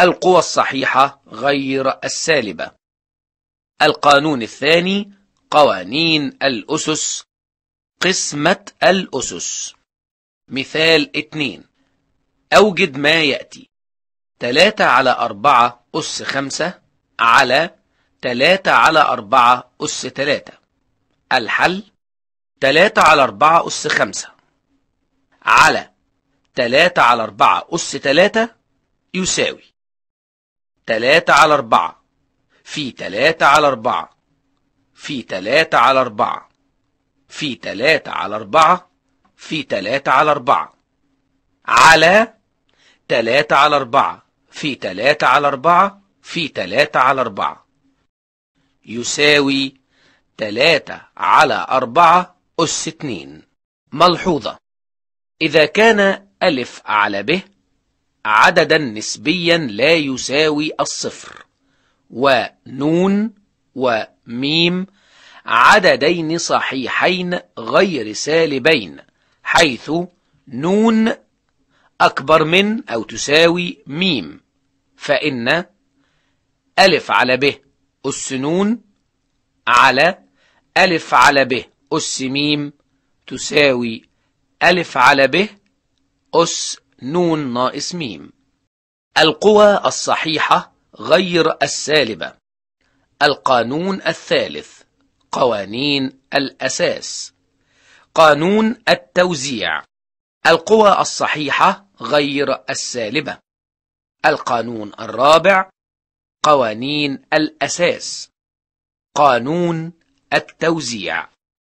القوى الصحيحة غير السالبة القانون الثاني قوانين الأسس قسمة الأسس مثال اتنين أوجد ما يأتي تلاتة على أربعة أس خمسة على تلاتة على أربعة أس تلاتة الحل تلاتة على أربعة أس خمسة على تلاتة على أربعة أس تلاتة يساوي 3 على 4 في 3 على 4 في 3 على 4 في 3 على 4 في 3 على 4 على 3 على 4 في 3 على 4 في 3 على 4 يساوي 3 على 4 أس 2 ملحوظة إذا كان ألف على به عددا نسبيا لا يساوي الصفر ونون وميم عددين صحيحين غير سالبين حيث نون أكبر من أو تساوي ميم فإن ألف على ب أس نون على ألف على ب أس ميم تساوي ألف على ب أس نون ناقص ميم القوى الصحيحة غير السالبة القانون الثالث قوانين الأساس قانون التوزيع القوى الصحيحة غير السالبة القانون الرابع قوانين الأساس قانون التوزيع